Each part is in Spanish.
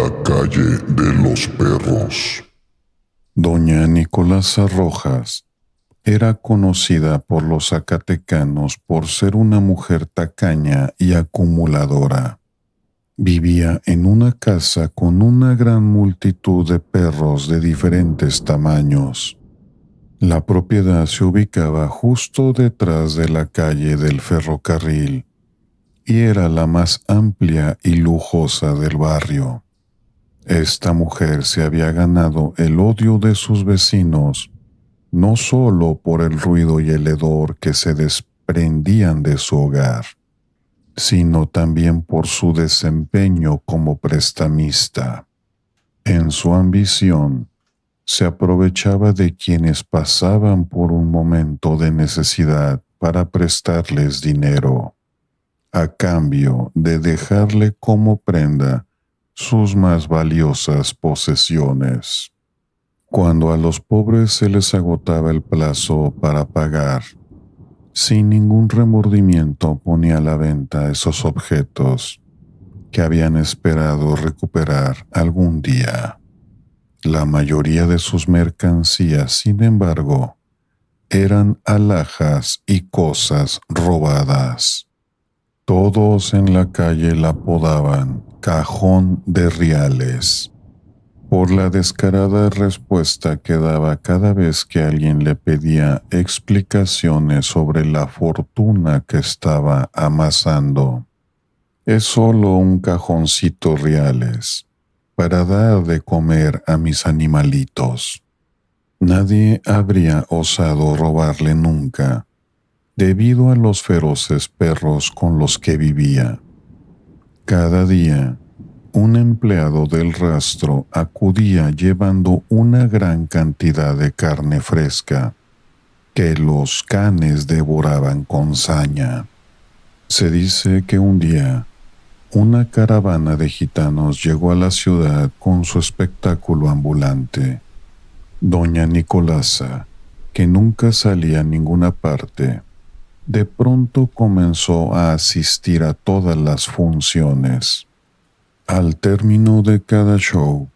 La calle de los perros. Doña Nicolasa Rojas era conocida por los zacatecanos por ser una mujer tacaña y acumuladora. Vivía en una casa con una gran multitud de perros de diferentes tamaños. La propiedad se ubicaba justo detrás de la calle del ferrocarril y era la más amplia y lujosa del barrio. Esta mujer se había ganado el odio de sus vecinos, no solo por el ruido y el hedor que se desprendían de su hogar, sino también por su desempeño como prestamista. En su ambición, se aprovechaba de quienes pasaban por un momento de necesidad para prestarles dinero, a cambio de dejarle como prenda sus más valiosas posesiones. Cuando a los pobres se les agotaba el plazo para pagar, sin ningún remordimiento ponía a la venta esos objetos que habían esperado recuperar algún día. La mayoría de sus mercancías, sin embargo, eran alhajas y cosas robadas. Todos en la calle la apodaban Cajón de reales por la descarada respuesta que daba cada vez que alguien le pedía explicaciones sobre la fortuna que estaba amasando. Es solo un cajoncito reales para dar de comer a mis animalitos. Nadie habría osado robarle nunca, debido a los feroces perros con los que vivía cada día, un empleado del rastro acudía llevando una gran cantidad de carne fresca que los canes devoraban con saña. Se dice que un día, una caravana de gitanos llegó a la ciudad con su espectáculo ambulante. Doña Nicolasa, que nunca salía a ninguna parte, de pronto comenzó a asistir a todas las funciones. Al término de cada show,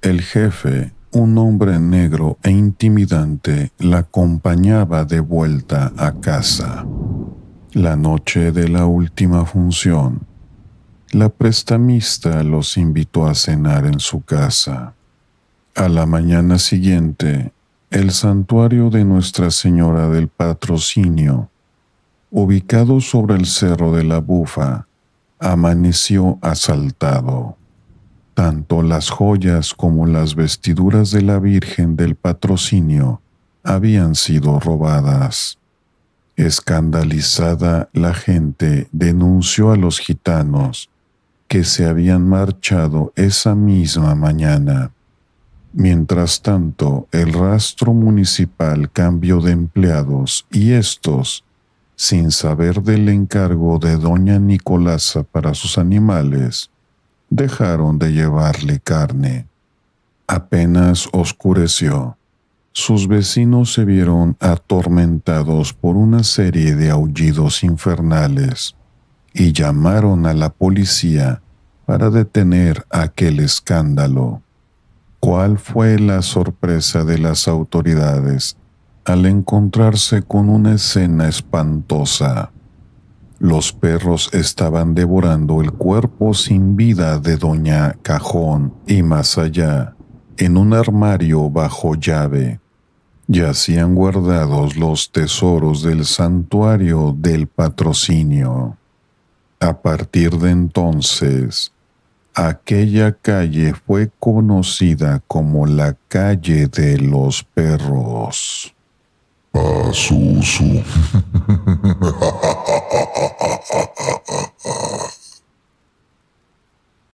el jefe, un hombre negro e intimidante, la acompañaba de vuelta a casa. La noche de la última función, la prestamista los invitó a cenar en su casa. A la mañana siguiente, el santuario de Nuestra Señora del Patrocinio ubicado sobre el Cerro de la Bufa, amaneció asaltado. Tanto las joyas como las vestiduras de la Virgen del Patrocinio habían sido robadas. Escandalizada, la gente denunció a los gitanos que se habían marchado esa misma mañana. Mientras tanto, el rastro municipal cambió de empleados y estos sin saber del encargo de doña Nicolasa para sus animales, dejaron de llevarle carne. Apenas oscureció, sus vecinos se vieron atormentados por una serie de aullidos infernales y llamaron a la policía para detener aquel escándalo. ¿Cuál fue la sorpresa de las autoridades al encontrarse con una escena espantosa. Los perros estaban devorando el cuerpo sin vida de Doña Cajón y más allá, en un armario bajo llave, yacían guardados los tesoros del santuario del patrocinio. A partir de entonces, aquella calle fue conocida como la calle de los perros. Susu.